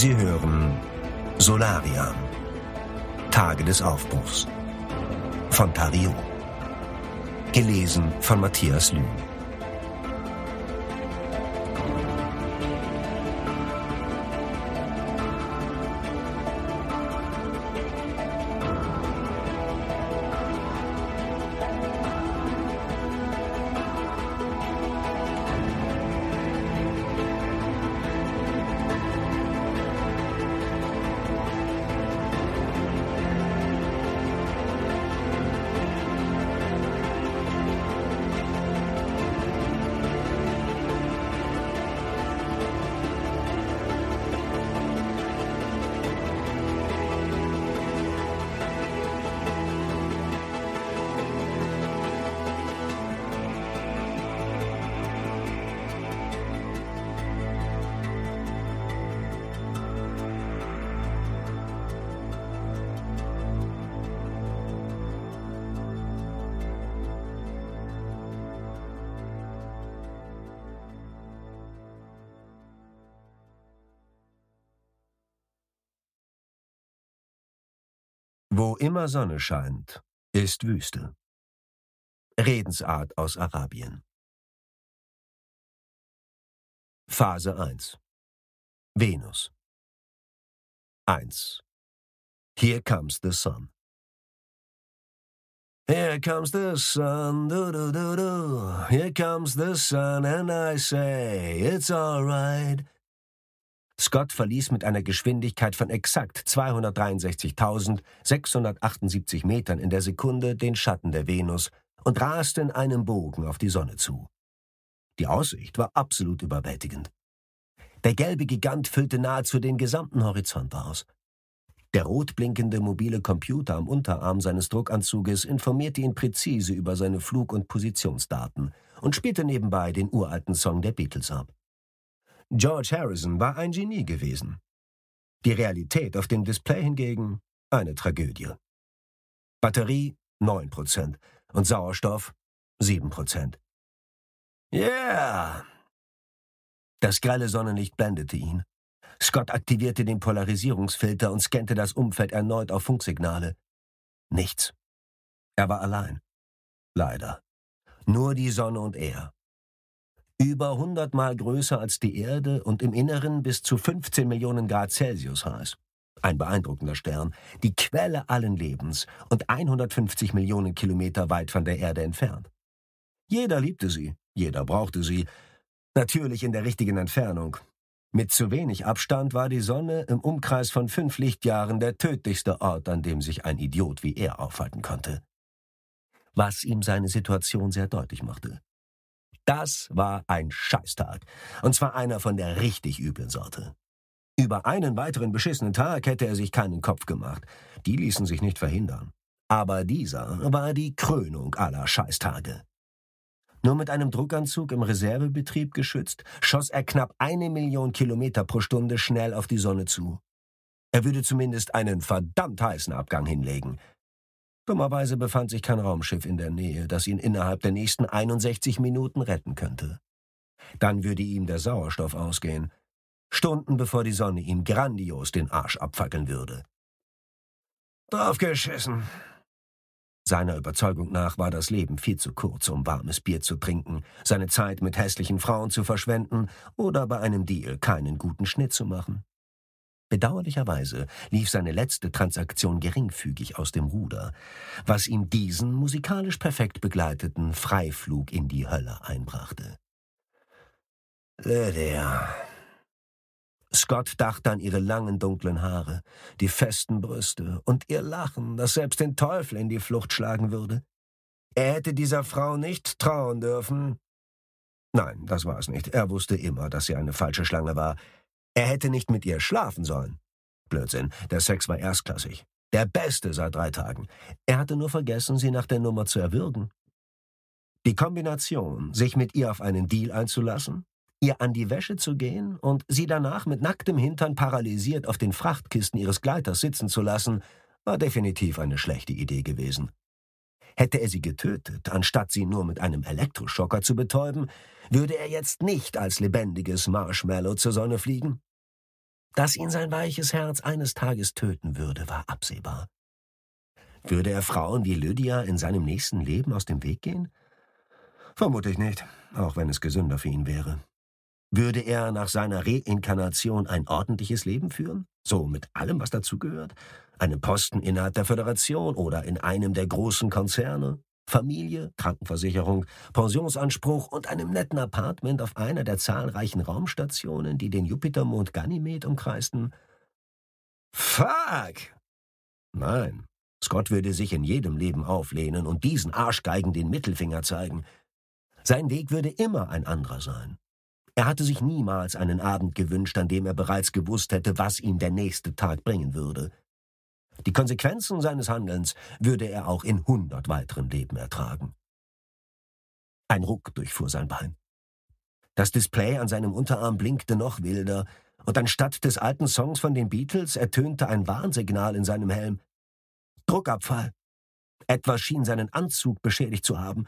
Sie hören Solaria. Tage des Aufbruchs. Von Tariot. Gelesen von Matthias Lühn. Wo immer Sonne scheint, ist Wüste. Redensart aus Arabien. Phase 1 Venus 1 Here comes the sun. Here comes the sun, doo doo doo doo. Here comes the sun, and I say, it's alright. Scott verließ mit einer Geschwindigkeit von exakt 263.678 Metern in der Sekunde den Schatten der Venus und raste in einem Bogen auf die Sonne zu. Die Aussicht war absolut überwältigend. Der gelbe Gigant füllte nahezu den gesamten Horizont aus. Der rot blinkende mobile Computer am Unterarm seines Druckanzuges informierte ihn präzise über seine Flug- und Positionsdaten und spielte nebenbei den uralten Song der Beatles ab. George Harrison war ein Genie gewesen. Die Realität auf dem Display hingegen eine Tragödie. Batterie 9% und Sauerstoff 7%. Yeah! Das grelle Sonnenlicht blendete ihn. Scott aktivierte den Polarisierungsfilter und scannte das Umfeld erneut auf Funksignale. Nichts. Er war allein. Leider. Nur die Sonne und er über 100 Mal größer als die Erde und im Inneren bis zu 15 Millionen Grad Celsius heiß. Ein beeindruckender Stern, die Quelle allen Lebens und 150 Millionen Kilometer weit von der Erde entfernt. Jeder liebte sie, jeder brauchte sie, natürlich in der richtigen Entfernung. Mit zu wenig Abstand war die Sonne im Umkreis von fünf Lichtjahren der tödlichste Ort, an dem sich ein Idiot wie er aufhalten konnte. Was ihm seine Situation sehr deutlich machte. Das war ein Scheißtag. Und zwar einer von der richtig üblen Sorte. Über einen weiteren beschissenen Tag hätte er sich keinen Kopf gemacht. Die ließen sich nicht verhindern. Aber dieser war die Krönung aller Scheißtage. Nur mit einem Druckanzug im Reservebetrieb geschützt, schoss er knapp eine Million Kilometer pro Stunde schnell auf die Sonne zu. Er würde zumindest einen verdammt heißen Abgang hinlegen. Dummerweise befand sich kein Raumschiff in der Nähe, das ihn innerhalb der nächsten 61 Minuten retten könnte. Dann würde ihm der Sauerstoff ausgehen, Stunden bevor die Sonne ihm grandios den Arsch abfackeln würde. Draufgeschissen. Seiner Überzeugung nach war das Leben viel zu kurz, um warmes Bier zu trinken, seine Zeit mit hässlichen Frauen zu verschwenden oder bei einem Deal keinen guten Schnitt zu machen. Bedauerlicherweise lief seine letzte Transaktion geringfügig aus dem Ruder, was ihm diesen musikalisch perfekt begleiteten Freiflug in die Hölle einbrachte. Lydia. Scott dachte an ihre langen dunklen Haare, die festen Brüste und ihr Lachen, das selbst den Teufel in die Flucht schlagen würde. Er hätte dieser Frau nicht trauen dürfen. Nein, das war es nicht. Er wusste immer, dass sie eine falsche Schlange war, er hätte nicht mit ihr schlafen sollen. Blödsinn, der Sex war erstklassig. Der beste seit drei Tagen. Er hatte nur vergessen, sie nach der Nummer zu erwürgen. Die Kombination, sich mit ihr auf einen Deal einzulassen, ihr an die Wäsche zu gehen und sie danach mit nacktem Hintern paralysiert auf den Frachtkisten ihres Gleiters sitzen zu lassen, war definitiv eine schlechte Idee gewesen. Hätte er sie getötet, anstatt sie nur mit einem Elektroschocker zu betäuben, würde er jetzt nicht als lebendiges Marshmallow zur Sonne fliegen? Dass ihn sein weiches Herz eines Tages töten würde, war absehbar. Würde er Frauen wie Lydia in seinem nächsten Leben aus dem Weg gehen? Vermute ich nicht, auch wenn es gesünder für ihn wäre. Würde er nach seiner Reinkarnation ein ordentliches Leben führen? So mit allem, was dazugehört? Einen Posten innerhalb der Föderation oder in einem der großen Konzerne? Familie, Krankenversicherung, Pensionsanspruch und einem netten Apartment auf einer der zahlreichen Raumstationen, die den Jupitermond Ganymed umkreisten? Fuck! Nein, Scott würde sich in jedem Leben auflehnen und diesen Arschgeigen den Mittelfinger zeigen. Sein Weg würde immer ein anderer sein. Er hatte sich niemals einen Abend gewünscht, an dem er bereits gewusst hätte, was ihm der nächste Tag bringen würde. Die Konsequenzen seines Handelns würde er auch in hundert weiteren Leben ertragen. Ein Ruck durchfuhr sein Bein. Das Display an seinem Unterarm blinkte noch wilder, und anstatt des alten Songs von den Beatles ertönte ein Warnsignal in seinem Helm. Druckabfall. Etwas schien seinen Anzug beschädigt zu haben.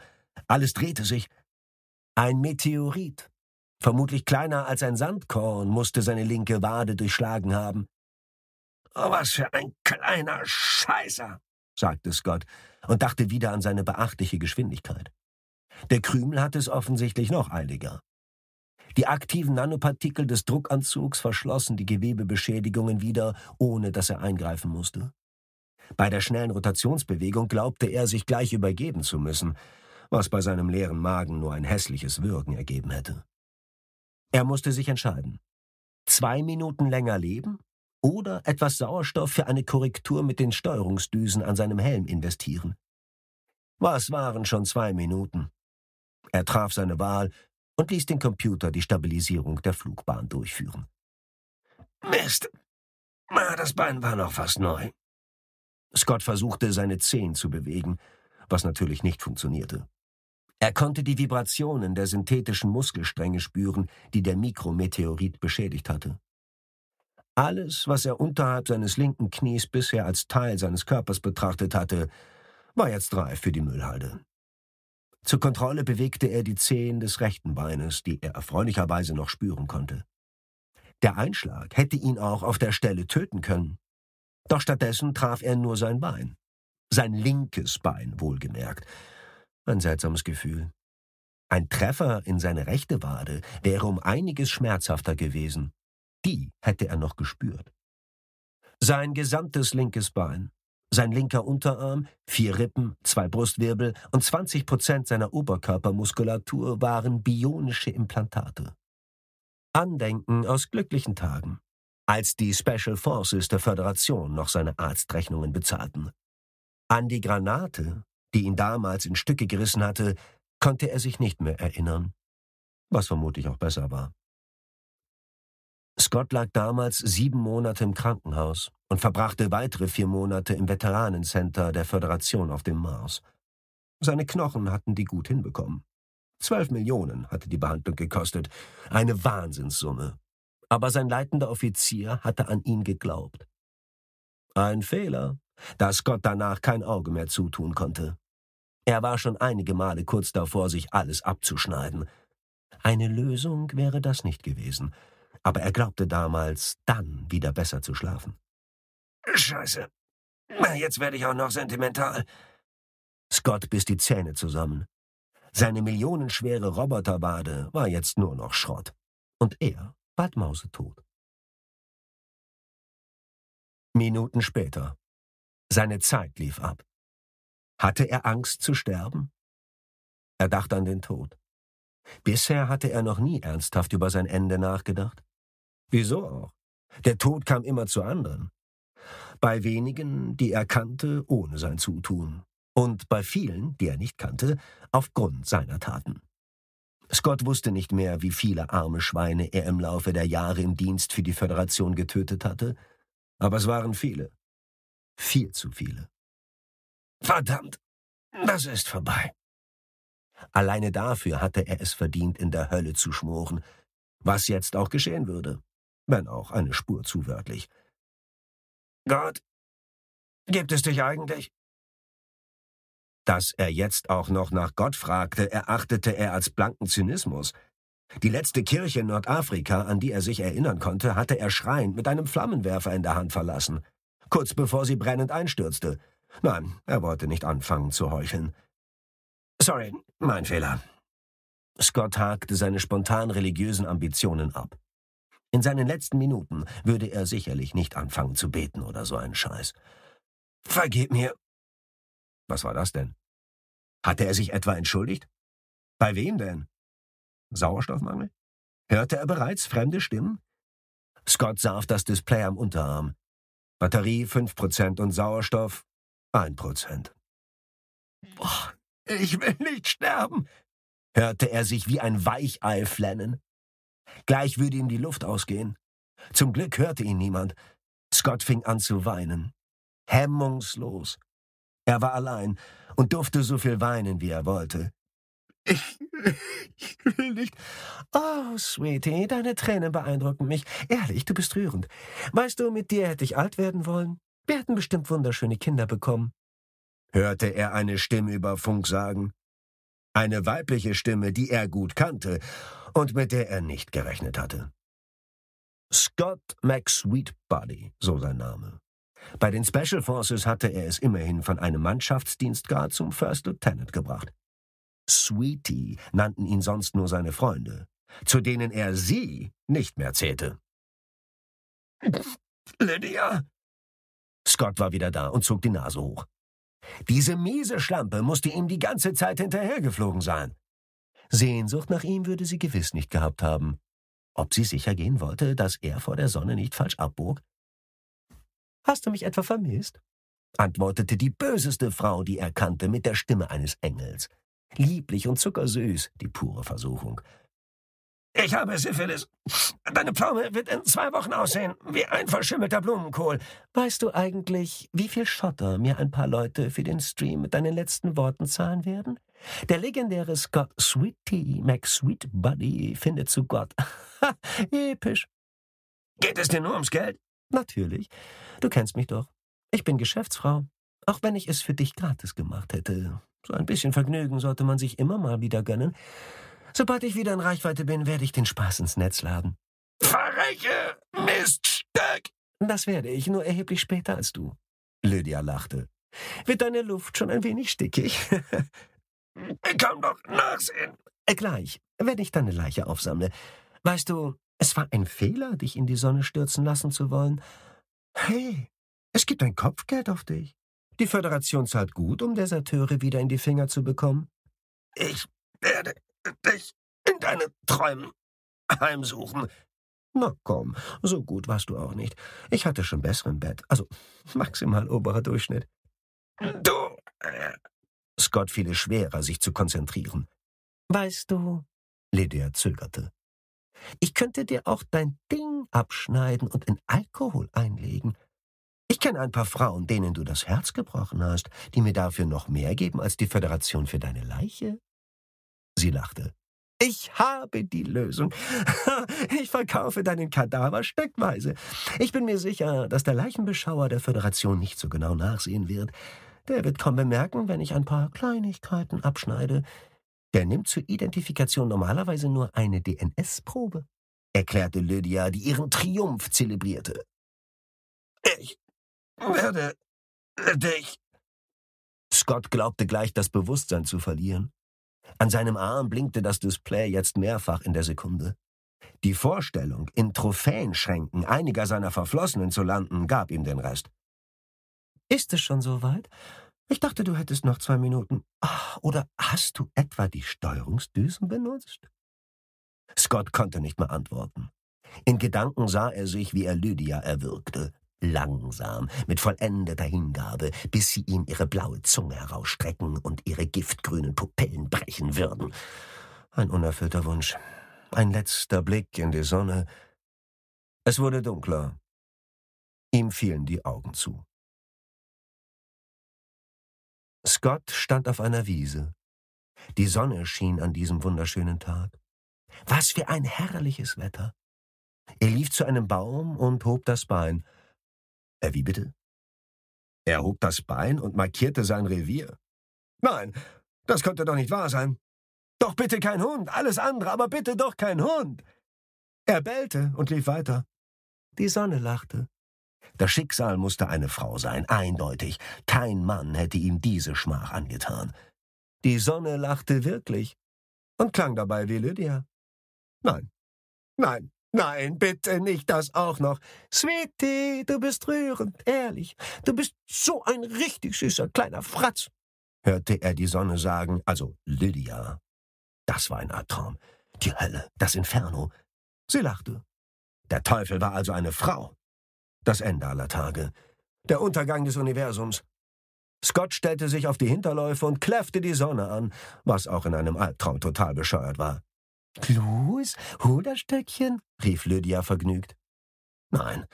Alles drehte sich. Ein Meteorit. Vermutlich kleiner als ein Sandkorn musste seine linke Wade durchschlagen haben. Oh, was für ein kleiner Scheißer, sagte Scott und dachte wieder an seine beachtliche Geschwindigkeit. Der Krümel hatte es offensichtlich noch eiliger. Die aktiven Nanopartikel des Druckanzugs verschlossen die Gewebebeschädigungen wieder, ohne dass er eingreifen musste. Bei der schnellen Rotationsbewegung glaubte er, sich gleich übergeben zu müssen, was bei seinem leeren Magen nur ein hässliches Würgen ergeben hätte. Er musste sich entscheiden. Zwei Minuten länger leben oder etwas Sauerstoff für eine Korrektur mit den Steuerungsdüsen an seinem Helm investieren. Was waren schon zwei Minuten? Er traf seine Wahl und ließ den Computer die Stabilisierung der Flugbahn durchführen. Mist! Ah, das Bein war noch fast neu. Scott versuchte, seine Zehen zu bewegen, was natürlich nicht funktionierte. Er konnte die Vibrationen der synthetischen Muskelstränge spüren, die der Mikrometeorit beschädigt hatte. Alles, was er unterhalb seines linken Knies bisher als Teil seines Körpers betrachtet hatte, war jetzt reif für die Müllhalde. Zur Kontrolle bewegte er die Zehen des rechten Beines, die er erfreulicherweise noch spüren konnte. Der Einschlag hätte ihn auch auf der Stelle töten können. Doch stattdessen traf er nur sein Bein. Sein linkes Bein, wohlgemerkt. Ein seltsames Gefühl. Ein Treffer in seine rechte Wade wäre um einiges schmerzhafter gewesen die hätte er noch gespürt. Sein gesamtes linkes Bein, sein linker Unterarm, vier Rippen, zwei Brustwirbel und 20 Prozent seiner Oberkörpermuskulatur waren bionische Implantate. Andenken aus glücklichen Tagen, als die Special Forces der Föderation noch seine Arztrechnungen bezahlten. An die Granate, die ihn damals in Stücke gerissen hatte, konnte er sich nicht mehr erinnern, was vermutlich auch besser war. Scott lag damals sieben Monate im Krankenhaus und verbrachte weitere vier Monate im Veteranencenter der Föderation auf dem Mars. Seine Knochen hatten die gut hinbekommen. Zwölf Millionen hatte die Behandlung gekostet, eine Wahnsinnssumme. Aber sein leitender Offizier hatte an ihn geglaubt. Ein Fehler, da Scott danach kein Auge mehr zutun konnte. Er war schon einige Male kurz davor, sich alles abzuschneiden. Eine Lösung wäre das nicht gewesen – aber er glaubte damals, dann wieder besser zu schlafen. Scheiße. jetzt werde ich auch noch sentimental. Scott biss die Zähne zusammen. Seine millionenschwere Roboterbade war jetzt nur noch Schrott. Und er war mausetot. Minuten später. Seine Zeit lief ab. Hatte er Angst zu sterben? Er dachte an den Tod. Bisher hatte er noch nie ernsthaft über sein Ende nachgedacht. Wieso auch? Der Tod kam immer zu anderen. Bei wenigen, die er kannte, ohne sein Zutun. Und bei vielen, die er nicht kannte, aufgrund seiner Taten. Scott wusste nicht mehr, wie viele arme Schweine er im Laufe der Jahre im Dienst für die Föderation getötet hatte, aber es waren viele. Viel zu viele. Verdammt, das ist vorbei. Alleine dafür hatte er es verdient, in der Hölle zu schmoren, was jetzt auch geschehen würde wenn auch eine Spur zu wörtlich. Gott, gibt es dich eigentlich? Dass er jetzt auch noch nach Gott fragte, erachtete er als blanken Zynismus. Die letzte Kirche in Nordafrika, an die er sich erinnern konnte, hatte er schreiend mit einem Flammenwerfer in der Hand verlassen, kurz bevor sie brennend einstürzte. Nein, er wollte nicht anfangen zu heucheln. Sorry, mein Fehler. Scott hakte seine spontan religiösen Ambitionen ab. In seinen letzten Minuten würde er sicherlich nicht anfangen zu beten oder so einen Scheiß. Vergeb mir. Was war das denn? Hatte er sich etwa entschuldigt? Bei wem denn? Sauerstoffmangel? Hörte er bereits fremde Stimmen? Scott sah auf das Display am Unterarm. Batterie 5% und Sauerstoff 1%. Boah, ich will nicht sterben, hörte er sich wie ein Weichei flennen. Gleich würde ihm die Luft ausgehen. Zum Glück hörte ihn niemand. Scott fing an zu weinen. Hemmungslos. Er war allein und durfte so viel weinen, wie er wollte. Ich, ich will nicht. Oh, Sweetie, deine Tränen beeindrucken mich. Ehrlich, du bist rührend. Weißt du, mit dir hätte ich alt werden wollen. Wir hätten bestimmt wunderschöne Kinder bekommen. Hörte er eine Stimme über Funk sagen. Eine weibliche Stimme, die er gut kannte und mit der er nicht gerechnet hatte. Scott McSweetbody, so sein Name. Bei den Special Forces hatte er es immerhin von einem Mannschaftsdienstgrad zum First Lieutenant gebracht. Sweetie nannten ihn sonst nur seine Freunde, zu denen er sie nicht mehr zählte. Lydia! Scott war wieder da und zog die Nase hoch. Diese miese Schlampe musste ihm die ganze Zeit hinterhergeflogen sein. Sehnsucht nach ihm würde sie gewiss nicht gehabt haben. Ob sie sicher gehen wollte, dass er vor der Sonne nicht falsch abbog? Hast du mich etwa vermisst? antwortete die böseste Frau, die er kannte, mit der Stimme eines Engels. Lieblich und zuckersüß, die pure Versuchung. Ich habe Syphilis. Deine Pflaume wird in zwei Wochen aussehen wie ein verschimmelter Blumenkohl. Weißt du eigentlich, wie viel Schotter mir ein paar Leute für den Stream mit deinen letzten Worten zahlen werden? Der legendäre Scott Sweetie Mac Sweet Buddy, findet zu Gott. episch. Geht es dir nur ums Geld? Natürlich. Du kennst mich doch. Ich bin Geschäftsfrau. Auch wenn ich es für dich gratis gemacht hätte. So ein bisschen Vergnügen sollte man sich immer mal wieder gönnen. Sobald ich wieder in Reichweite bin, werde ich den Spaß ins Netz laden. Verreche, Miststück! Das werde ich, nur erheblich später als du. Lydia lachte. Wird deine Luft schon ein wenig stickig? ich kann doch nachsehen. Äh, gleich, wenn ich deine Leiche aufsammle. Weißt du, es war ein Fehler, dich in die Sonne stürzen lassen zu wollen. Hey, es gibt ein Kopfgeld auf dich. Die Föderation zahlt gut, um Deserteure wieder in die Finger zu bekommen. Ich werde dich in deine Träumen heimsuchen. Na komm, so gut warst du auch nicht. Ich hatte schon besseren Bett, also maximal oberer Durchschnitt. Du. Äh, Scott fiel es schwerer, sich zu konzentrieren. Weißt du, Lydia zögerte. Ich könnte dir auch dein Ding abschneiden und in Alkohol einlegen. Ich kenne ein paar Frauen, denen du das Herz gebrochen hast, die mir dafür noch mehr geben als die Föderation für deine Leiche. Sie lachte. Ich habe die Lösung. Ich verkaufe deinen Kadaver steckweise. Ich bin mir sicher, dass der Leichenbeschauer der Föderation nicht so genau nachsehen wird. Der wird kaum bemerken, wenn ich ein paar Kleinigkeiten abschneide. Der nimmt zur Identifikation normalerweise nur eine DNS-Probe, erklärte Lydia, die ihren Triumph zelebrierte. Ich werde dich. Scott glaubte gleich, das Bewusstsein zu verlieren. An seinem Arm blinkte das Display jetzt mehrfach in der Sekunde. Die Vorstellung, in Trophäenschränken einiger seiner Verflossenen zu landen, gab ihm den Rest. Ist es schon soweit? Ich dachte, du hättest noch zwei Minuten. Ach, oder hast du etwa die Steuerungsdüsen benutzt? Scott konnte nicht mehr antworten. In Gedanken sah er sich, wie er Lydia erwürgte langsam, mit vollendeter Hingabe, bis sie ihm ihre blaue Zunge herausstrecken und ihre giftgrünen Pupillen brechen würden. Ein unerfüllter Wunsch, ein letzter Blick in die Sonne. Es wurde dunkler. Ihm fielen die Augen zu. Scott stand auf einer Wiese. Die Sonne schien an diesem wunderschönen Tag. Was für ein herrliches Wetter! Er lief zu einem Baum und hob das Bein. Äh, wie bitte? Er hob das Bein und markierte sein Revier. Nein, das könnte doch nicht wahr sein. Doch bitte kein Hund, alles andere, aber bitte doch kein Hund. Er bellte und lief weiter. Die Sonne lachte. Das Schicksal musste eine Frau sein, eindeutig. Kein Mann hätte ihm diese Schmach angetan. Die Sonne lachte wirklich und klang dabei wie Lydia. Nein, nein, Nein, bitte nicht das auch noch. Sweetie, du bist rührend, ehrlich. Du bist so ein richtig süßer kleiner Fratz, hörte er die Sonne sagen, also Lydia. Das war ein Albtraum. Die Hölle, das Inferno. Sie lachte. Der Teufel war also eine Frau. Das Ende aller Tage. Der Untergang des Universums. Scott stellte sich auf die Hinterläufe und kläffte die Sonne an, was auch in einem Albtraum total bescheuert war. Clues? Ruderstöckchen? rief Lydia vergnügt. Nein,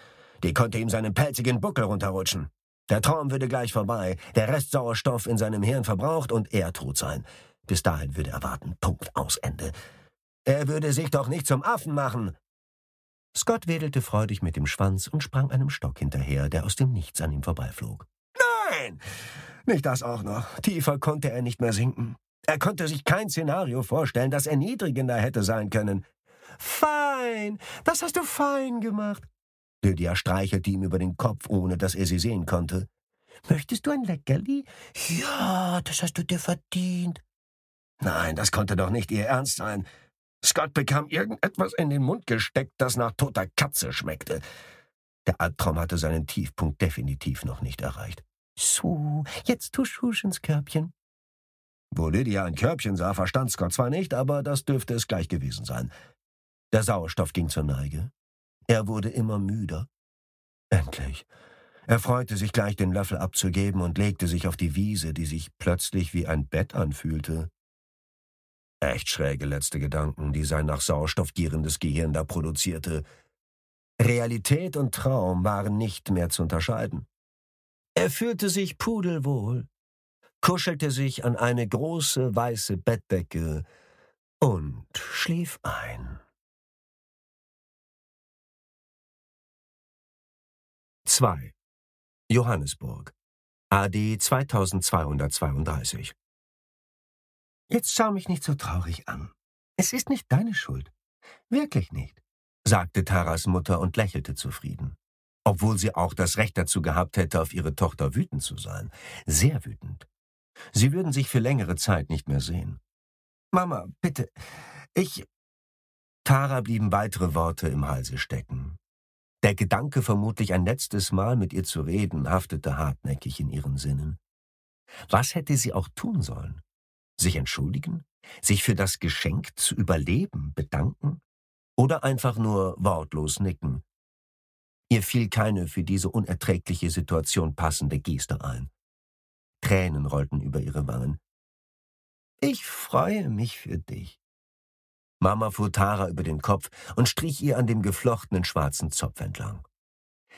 die konnte ihm seinen pelzigen Buckel runterrutschen. Der Traum würde gleich vorbei, der Rest Sauerstoff in seinem Hirn verbraucht und er tot sein. Bis dahin würde er warten. Punkt aus Ende. Er würde sich doch nicht zum Affen machen. Scott wedelte freudig mit dem Schwanz und sprang einem Stock hinterher, der aus dem Nichts an ihm vorbeiflog. Nein! Nicht das auch noch. Tiefer konnte er nicht mehr sinken. Er konnte sich kein Szenario vorstellen, das erniedrigender hätte sein können. Fein, das hast du fein gemacht. Lydia streichelte ihm über den Kopf, ohne dass er sie sehen konnte. Möchtest du ein Leckerli? Ja, das hast du dir verdient. Nein, das konnte doch nicht ihr Ernst sein. Scott bekam irgendetwas in den Mund gesteckt, das nach toter Katze schmeckte. Der Albtraum hatte seinen Tiefpunkt definitiv noch nicht erreicht. So, jetzt tusch husch ins Körbchen. Wo Lydia ein Körbchen sah, verstand Scott zwar nicht, aber das dürfte es gleich gewesen sein. Der Sauerstoff ging zur Neige. Er wurde immer müder. Endlich. Er freute sich gleich, den Löffel abzugeben und legte sich auf die Wiese, die sich plötzlich wie ein Bett anfühlte. Echt schräge letzte Gedanken, die sein nach Sauerstoff gierendes Gehirn da produzierte. Realität und Traum waren nicht mehr zu unterscheiden. Er fühlte sich pudelwohl kuschelte sich an eine große weiße Bettdecke und schlief ein. Zwei. Johannesburg. AD 2232. Jetzt schau mich nicht so traurig an. Es ist nicht deine Schuld. Wirklich nicht, sagte Taras Mutter und lächelte zufrieden. Obwohl sie auch das Recht dazu gehabt hätte, auf ihre Tochter wütend zu sein. Sehr wütend. Sie würden sich für längere Zeit nicht mehr sehen. Mama, bitte. Ich. Tara blieben weitere Worte im Halse stecken. Der Gedanke, vermutlich ein letztes Mal mit ihr zu reden, haftete hartnäckig in ihren Sinnen. Was hätte sie auch tun sollen? Sich entschuldigen? Sich für das Geschenk zu überleben bedanken? Oder einfach nur wortlos nicken? Ihr fiel keine für diese unerträgliche Situation passende Geste ein. Tränen rollten über ihre Wangen. Ich freue mich für dich. Mama fuhr Tara über den Kopf und strich ihr an dem geflochtenen schwarzen Zopf entlang.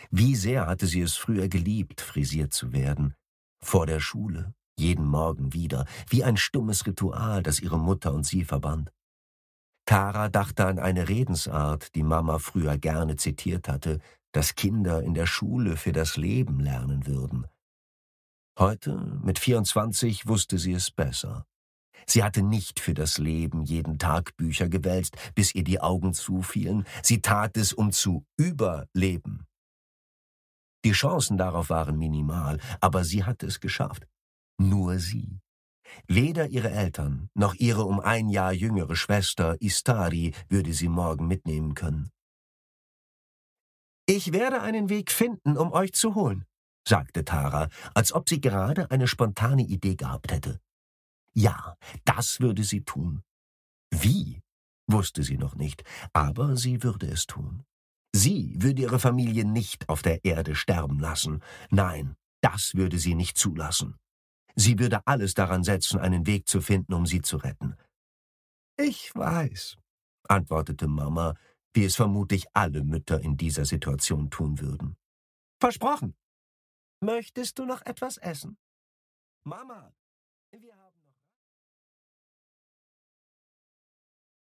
Wie sehr hatte sie es früher geliebt, frisiert zu werden. Vor der Schule, jeden Morgen wieder, wie ein stummes Ritual, das ihre Mutter und sie verband. Tara dachte an eine Redensart, die Mama früher gerne zitiert hatte, dass Kinder in der Schule für das Leben lernen würden. Heute, mit 24, wusste sie es besser. Sie hatte nicht für das Leben jeden Tag Bücher gewälzt, bis ihr die Augen zufielen. Sie tat es, um zu überleben. Die Chancen darauf waren minimal, aber sie hatte es geschafft. Nur sie. Weder ihre Eltern noch ihre um ein Jahr jüngere Schwester Istari würde sie morgen mitnehmen können. Ich werde einen Weg finden, um euch zu holen, sagte Tara, als ob sie gerade eine spontane Idee gehabt hätte. Ja, das würde sie tun. Wie? wusste sie noch nicht, aber sie würde es tun. Sie würde ihre Familie nicht auf der Erde sterben lassen. Nein, das würde sie nicht zulassen. Sie würde alles daran setzen, einen Weg zu finden, um sie zu retten. Ich weiß, antwortete Mama, wie es vermutlich alle Mütter in dieser Situation tun würden. Versprochen. Möchtest du noch etwas essen? Mama,